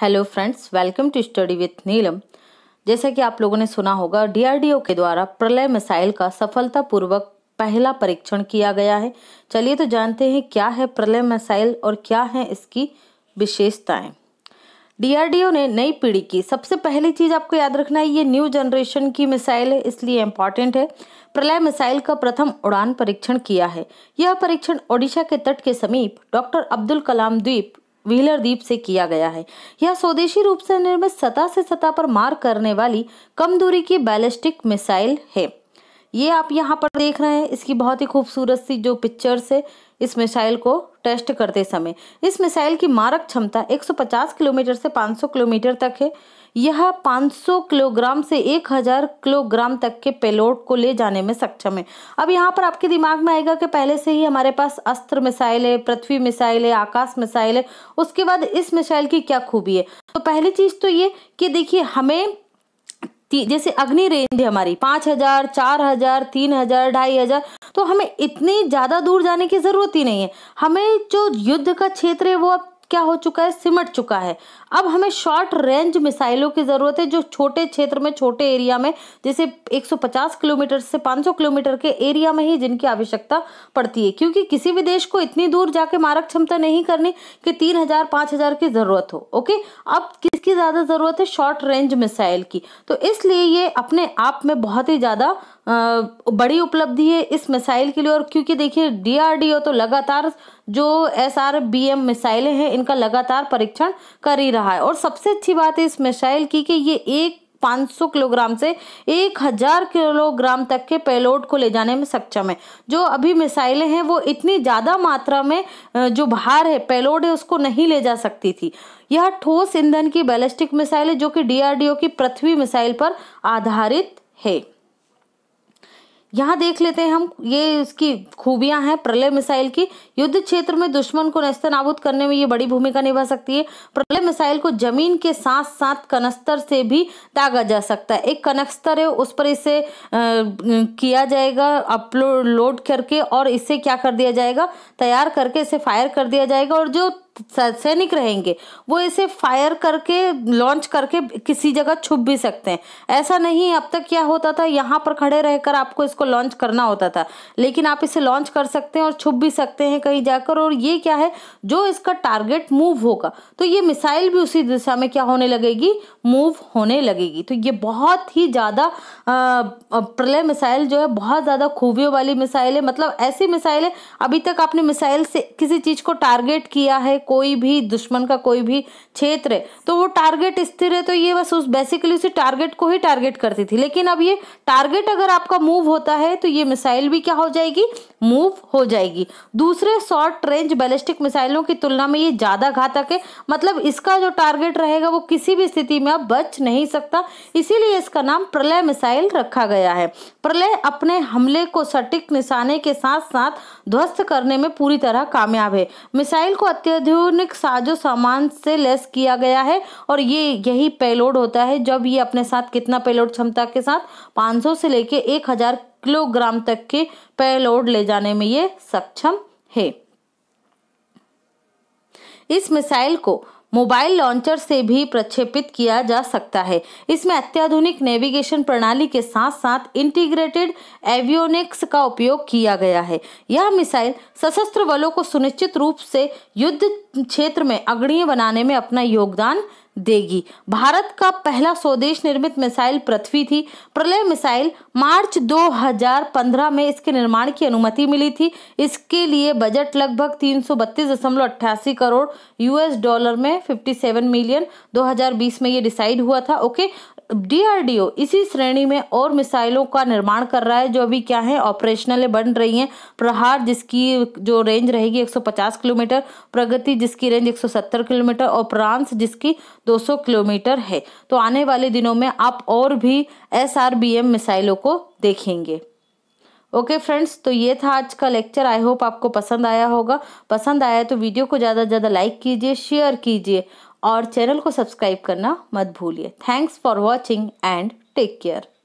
hello friends welcome to study with Neelam जैसा कि आप लोगों ने सुना होगा डीआरडीओ के द्वारा प्रलय मिसाइल का सफलतापूर्वक पहला परीक्षण किया गया है चलिए तो जानते हैं क्या है प्रलय मिसाइल और क्या है इसकी विशेषताएं डीआरडीओ ने नई पीढ़ी की सबसे पहली चीज़ आपको याद रखना है ये न्यू जनरेशन की मिसाइल है इसलिए इम्पॉर्टेंट है प्रलय मिसाइल का प्रथम उड़ान परीक्षण किया है यह परीक्षण ओडिशा के तट के समीप डॉक्टर अब्दुल कलाम द्वीप व्हीलर द्वीप से किया गया है यह स्वदेशी रूप से निर्मित सतह से सतह पर मार करने वाली कम दूरी की बैलिस्टिक मिसाइल है ये आप यहाँ पर देख रहे हैं इसकी बहुत ही खूबसूरत सी जो पिक्चर्स है इस मिसाइल को टेस्ट करते समय इस मिसाइल की मारक क्षमता 150 किलोमीटर से 500 किलोमीटर तक है यह 500 किलोग्राम से 1000 किलोग्राम तक के पेलोड को ले जाने में सक्षम है अब यहाँ पर आपके दिमाग में आएगा कि पहले से ही हमारे पास अस्त्र मिसाइल है पृथ्वी मिसाइल है आकाश मिसाइल है उसके बाद इस मिसाइल की क्या खूबी है तो पहली चीज़ तो ये कि देखिए हमें जैसे अग्नि रेंज है हमारी पांच हजार चार हजार तीन हजार ढाई हजार तो हमें इतनी ज़्यादा दूर जाने की ज़रूरत ही नहीं है हमें जो युद्ध का क्षेत्र है वो अब क्या हो चुका है सिमट चुका है अब हमें शॉर्ट रेंज मिसाइलों की ज़रूरत है जो छोटे क्षेत्र में छोटे एरिया में जैसे 150 किलोमीटर से 500 किलोमीटर के एरिया में ही जिनकी आवश्यकता पड़ती है क्योंकि किसी भी देश को इतनी दूर जाके मारक क्षमता नहीं करनी कि पांच हजार की ज़रूरत हो ओके अब इसकी ज़्यादा ज़रूरत है शॉर्ट रेंज मिसाइल की तो इसलिए ये अपने आप में बहुत ही ज़्यादा बड़ी उपलब्धि है इस मिसाइल के लिए और क्योंकि देखिए डीआरडीओ तो लगातार जो एस आर बी एम मिसाइलें हैं इनका लगातार परीक्षण कर ही रहा है और सबसे अच्छी बात है इस मिसाइल की कि ये एक 500 किलोग्राम से 1000 किलोग्राम तक के पेलोड को ले जाने में सक्षम है जो अभी मिसाइलें हैं वो इतनी ज़्यादा मात्रा में जो भार है पेलोड है उसको नहीं ले जा सकती थी यह ठोस ईंधन की बैलिस्टिक मिसाइल है जो कि डीआरडीओ की पृथ्वी मिसाइल पर आधारित है यहाँ देख लेते हैं हम ये इसकी खूबियां हैं प्रलय मिसाइल की युद्ध क्षेत्र में दुश्मन को नस्त नाबूद करने में ये बड़ी भूमिका निभा सकती है प्रलय मिसाइल को जमीन के साथ साथ कनस्तर से भी दागा जा सकता है एक कनस्तर है उस पर इसे आ, किया जाएगा अपलोड लोड करके और इसे क्या कर दिया जाएगा तैयार करके इसे फायर कर दिया जाएगा और जो सैनिक रहेंगे वो इसे फायर करके लॉन्च करके किसी जगह छुप भी सकते हैं ऐसा नहीं अब तक क्या होता था यहाँ पर खड़े रहकर आपको इसको लॉन्च करना होता था लेकिन आप इसे लॉन्च कर सकते हैं और छुप भी सकते हैं कहीं जाकर और ये क्या है जो इसका टारगेट मूव होगा तो ये मिसाइल भी उसी दिशा में क्या होने लगेगी मूव होने लगेगी तो ये बहुत ही ज़्यादा प्रलय मिसाइल जो है बहुत ज़्यादा खूबियों वाली मिसाइल है मतलब ऐसी मिसाइल है अभी तक आपने मिसाइल से किसी चीज़ को टारगेट किया है कोई भी दुश्मन का कोई भी क्षेत्र है तो वो टारगेट स्थिर है तो ये बस उस बेसिकली उसी टारगेट को ही टारगेट करती थी लेकिन अब ये टारगेट अगर आपका मूव होता है तो ये मिसाइल भी क्या हो जाएगी मूव हो जाएगी दूसरे शॉर्ट रेंज बैलिस्टिक मिसाइलों की तुलना में ये ज़्यादा घातक है मतलब इसका जो टारगेट रहेगा वो किसी भी स्थिति में अब बच नहीं सकता इसीलिए इसका नाम प्रलय मिसाइल रखा गया है प्रलय अपने हमले को सटीक निशाने के साथ साथ ध्वस्त करने में पूरी तरह कामयाब है मिसाइल को अत्यधिक इलेक्ट्रॉनिक साजो सामान से लेस किया गया है और ये यही पेलोड होता है जब ये अपने साथ कितना पेलोड क्षमता के साथ 500 से लेके 1000 किलोग्राम तक के पेलोड ले जाने में ये सक्षम है इस मिसाइल को मोबाइल लॉन्चर से भी प्रक्षेपित किया जा सकता है इसमें अत्याधुनिक नेविगेशन प्रणाली के साथ साथ इंटीग्रेटेड एवियोनिक्स का उपयोग किया गया है यह मिसाइल सशस्त्र बलों को सुनिश्चित रूप से युद्ध क्षेत्र में अग्रणीय बनाने में अपना योगदान देगी भारत का पहला स्वदेश निर्मित मिसाइल पृथ्वी थी प्रलय मिसाइल मार्च 2015 में इसके निर्माण की अनुमति मिली थी इसके लिए बजट लगभग तीन करोड़ यूएस डॉलर में 57 मिलियन 2020 में ये डिसाइड हुआ था ओके डीआरडीओ इसी श्रेणी में और मिसाइलों का निर्माण कर रहा है जो अभी क्या है ऑपरेशनल बन रही हैं प्रहार जिसकी जो रेंज रहेगी 150 किलोमीटर प्रगति जिसकी रेंज 170 किलोमीटर और प्रांस जिसकी 200 किलोमीटर है तो आने वाले दिनों में आप और भी एस मिसाइलों को देखेंगे ओके फ्रेंड्स तो ये था आज का लेक्चर आई होप आपको पसंद आया होगा पसंद आया तो वीडियो को ज़्यादा से ज़्यादा लाइक कीजिए शेयर कीजिए और चैनल को सब्सक्राइब करना मत भूलिए thanks for watching and take care